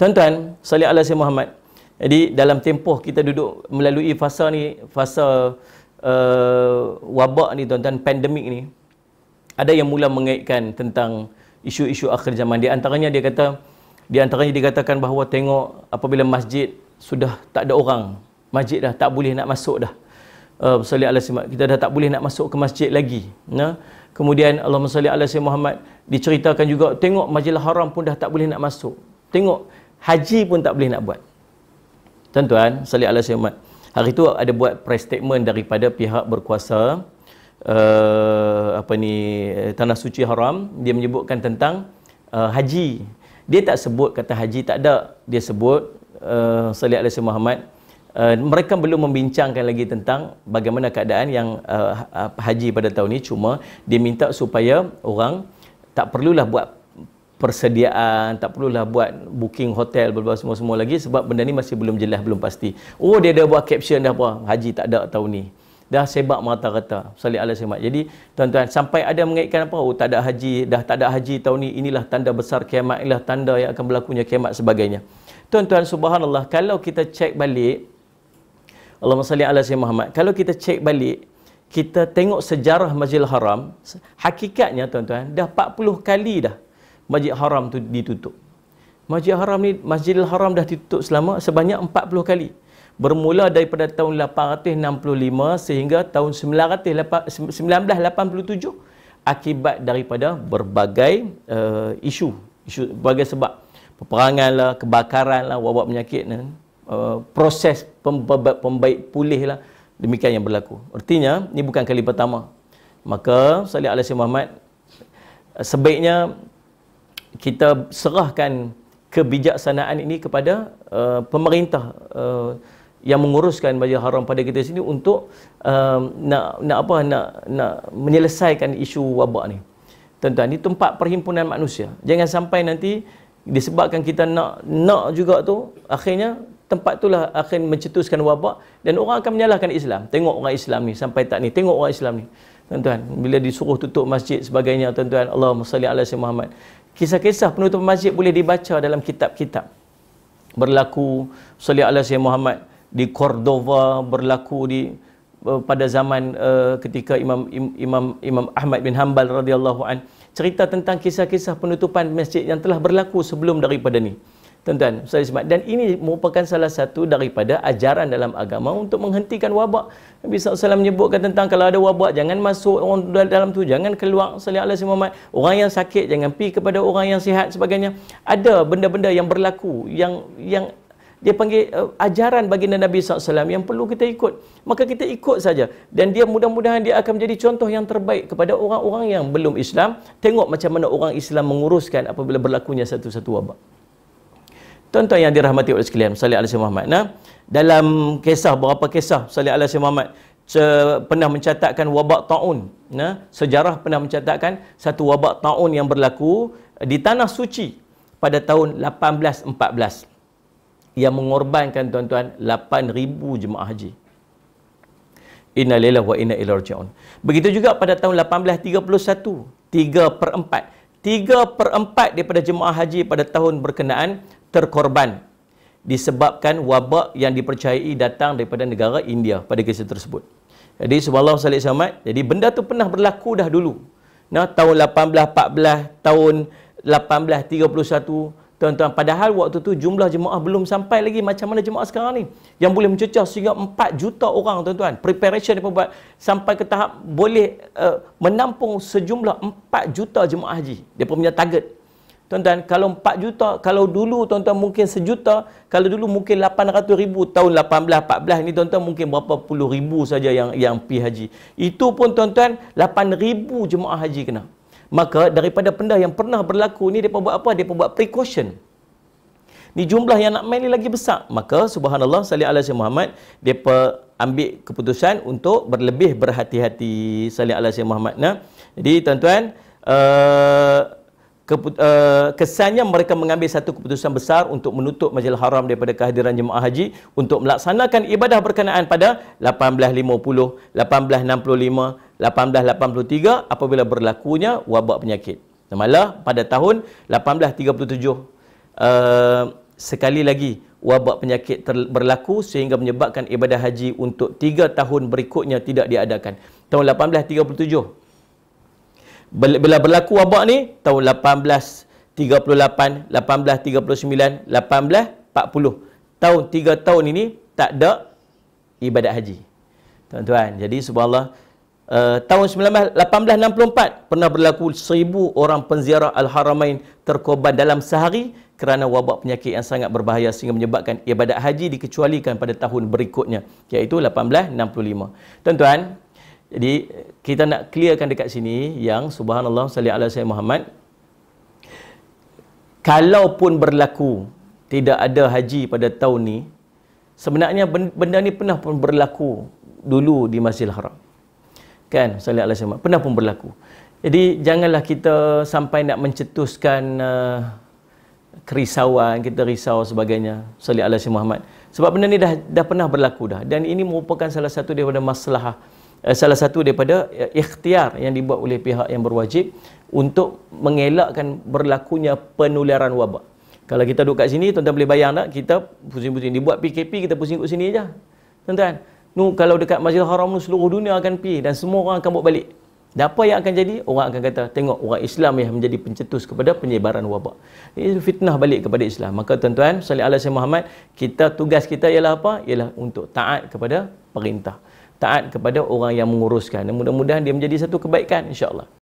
Tuan-tuan, salih Allah si Muhammad. Jadi dalam tempoh kita duduk melalui fasa ni, fasa uh, wabak ni tuan-tuan, pandemik ni, ada yang mula mengaitkan tentang isu-isu akhir zaman. Di antaranya dia kata, di antaranya dikatakan bahawa tengok apabila masjid sudah tak ada orang, masjid dah tak boleh nak masuk dah. Uh, salih Allah si kita dah tak boleh nak masuk ke masjid lagi. Nah, Kemudian Allah salli ala Sayyidina diceritakan juga tengok Masjidil Haram pun dah tak boleh nak masuk. Tengok haji pun tak boleh nak buat. Tuan-tuan, salih Allah syamat. Hari itu ada buat press statement daripada pihak berkuasa uh, apa ni eh, tanah suci haram dia menyebutkan tentang uh, haji dia tak sebut kata haji tak ada dia sebut uh, salih Allah syamat Muhammad Uh, mereka belum membincangkan lagi tentang bagaimana keadaan yang uh, haji pada tahun ini cuma dia minta supaya orang tak perlulah buat persediaan, tak perlulah buat booking hotel berbual semua-semua lagi sebab benda ni masih belum jelas, belum pasti. Oh dia dah buat caption dah apa, haji tak ada tahun ni. Dah sebab mata kata, salih ala sebab. Jadi tuan-tuan, sampai ada mengaitkan apa, oh tak ada haji, dah tak ada haji tahun ni, inilah tanda besar kiamat, inilah tanda yang akan berlakunya kiamat sebagainya. Tuan-tuan subhanallah, kalau kita cek balik, Allahumma salli ala sayyidina Muhammad. Kalau kita cek balik, kita tengok sejarah Masjidil Haram, hakikatnya tuan-tuan dah 40 kali dah Masjid Haram tu ditutup. Masjid Haram ni Masjidil Haram dah ditutup selama sebanyak 40 kali. Bermula daripada tahun 865 sehingga tahun 1987 akibat daripada berbagai uh, isu, isu berbagai sebab. Peperangan lah, kebakaran lah, wabak penyakit lah. Uh, proses pembaik, pembaik pulih lah demikian yang berlaku. Artinya ini bukan kali pertama. Maka Salih Alasim Muhammad eh, sebaiknya kita serahkan kebijaksanaan ini kepada uh, pemerintah uh, yang menguruskan majlis haram pada kita sini untuk uh, nak nak apa nak nak menyelesaikan isu wabak ni. Tuan-tuan, ini tempat perhimpunan manusia. Jangan sampai nanti disebabkan kita nak nak juga tu akhirnya tempat itulah akan mencetuskan wabak dan orang akan menyalahkan Islam. Tengok orang Islam ni sampai tak ni, tengok orang Islam ni. Tuan-tuan, bila disuruh tutup masjid sebagainya tuan-tuan, Allahumma salli ala sayyidina Kisah-kisah penutupan masjid boleh dibaca dalam kitab-kitab. Berlaku salli ala sayyidina di Cordova, berlaku di eh, pada zaman uh, ketika Imam Imam Imam Ahmad bin Hanbal radhiyallahu an cerita tentang kisah-kisah penutupan masjid yang telah berlaku sebelum daripada ni tuan-tuan, Ustaz Ismat. Dan ini merupakan salah satu daripada ajaran dalam agama untuk menghentikan wabak. Nabi SAW menyebutkan tentang kalau ada wabak, jangan masuk orang dalam tu, jangan keluar. Salih Allah Muhammad. Orang yang sakit, jangan pi kepada orang yang sihat sebagainya. Ada benda-benda yang berlaku, yang yang dia panggil uh, ajaran bagi Nabi SAW yang perlu kita ikut. Maka kita ikut saja. Dan dia mudah-mudahan dia akan menjadi contoh yang terbaik kepada orang-orang yang belum Islam. Tengok macam mana orang Islam menguruskan apabila berlakunya satu-satu wabak. Tuan-tuan yang dirahmati oleh sekalian, Salih Alasih Muhammad. Nah, dalam kisah, berapa kisah Salih Alasih Muhammad pernah mencatatkan wabak ta'un. Nah, sejarah pernah mencatatkan satu wabak ta'un yang berlaku di Tanah Suci pada tahun 1814 yang mengorbankan tuan-tuan 8,000 jemaah haji. Inna lillahi wa inna ilaihi raji'un. Begitu juga pada tahun 1831, 3 per 4. 3 per 4 daripada jemaah haji pada tahun berkenaan terkorban disebabkan wabak yang dipercayai datang daripada negara India pada kisah tersebut. Jadi sebelum Salih Samad, jadi benda tu pernah berlaku dah dulu. Nah, tahun 1814, tahun 1831, tuan-tuan, padahal waktu tu jumlah jemaah belum sampai lagi macam mana jemaah sekarang ni. Yang boleh mencecah sehingga 4 juta orang, tuan-tuan. Preparation dia buat sampai ke tahap boleh uh, menampung sejumlah 4 juta jemaah haji. Dia pun punya target. Tuan-tuan, kalau 4 juta, kalau dulu tuan-tuan mungkin sejuta, kalau dulu mungkin 800 ribu tahun 1814 ni tuan-tuan mungkin berapa puluh ribu saja yang yang pi haji. Itu pun tuan-tuan 8000 jemaah haji kena. Maka daripada benda yang pernah berlaku ni depa buat apa? Depa buat precaution. Ni jumlah yang nak main ni lagi besar. Maka subhanallah sallallahu alaihi wasallam Muhammad depa ambil keputusan untuk berlebih berhati-hati sallallahu alaihi wasallam. Jadi tuan-tuan eh, keput- uh, kesannya mereka mengambil satu keputusan besar untuk menutup Masjidil Haram daripada kehadiran jemaah haji untuk melaksanakan ibadah berkenaan pada 1850, 1865, 1883 apabila berlakunya wabak penyakit. Malah pada tahun 1837 uh, eh, sekali lagi wabak penyakit ter- berlaku sehingga menyebabkan ibadah haji untuk tiga tahun berikutnya tidak diadakan. Tahun 1837 bila berlaku wabak ni tahun 1838 1839 1840 tahun 3 tahun ini tak ada ibadat haji tuan-tuan jadi subhanallah uh, tahun 1864 pernah berlaku seribu orang penziarah al-haramain terkorban dalam sehari kerana wabak penyakit yang sangat berbahaya sehingga menyebabkan ibadat haji dikecualikan pada tahun berikutnya iaitu 1865 tuan-tuan jadi kita nak clearkan dekat sini yang subhanallah sallallahu alaihi wasallam Muhammad kalaupun berlaku tidak ada haji pada tahun ni sebenarnya benda ni pernah pun berlaku dulu di Masjidil Haram. Kan sallallahu alaihi wasallam pernah pun berlaku. Jadi janganlah kita sampai nak mencetuskan uh, kerisauan, kita risau sebagainya sallallahu alaihi wasallam. Sebab benda ni dah dah pernah berlaku dah dan ini merupakan salah satu daripada masalah Eh, salah satu daripada eh, ikhtiar yang dibuat oleh pihak yang berwajib untuk mengelakkan berlakunya penularan wabak. Kalau kita duduk kat sini, tuan-tuan boleh bayang tak? Kita pusing-pusing. Dibuat PKP, kita pusing kat sini aja. Tuan-tuan, nu, kalau dekat Masjid Haram seluruh dunia akan pergi dan semua orang akan buat balik. Dan apa yang akan jadi? Orang akan kata, tengok orang Islam yang menjadi pencetus kepada penyebaran wabak. Ini fitnah balik kepada Islam. Maka tuan-tuan, salli Allah Muhammad, kita tugas kita ialah apa? Ialah untuk taat kepada perintah taat kepada orang yang menguruskan. mudah-mudahan dia menjadi satu kebaikan insya-Allah.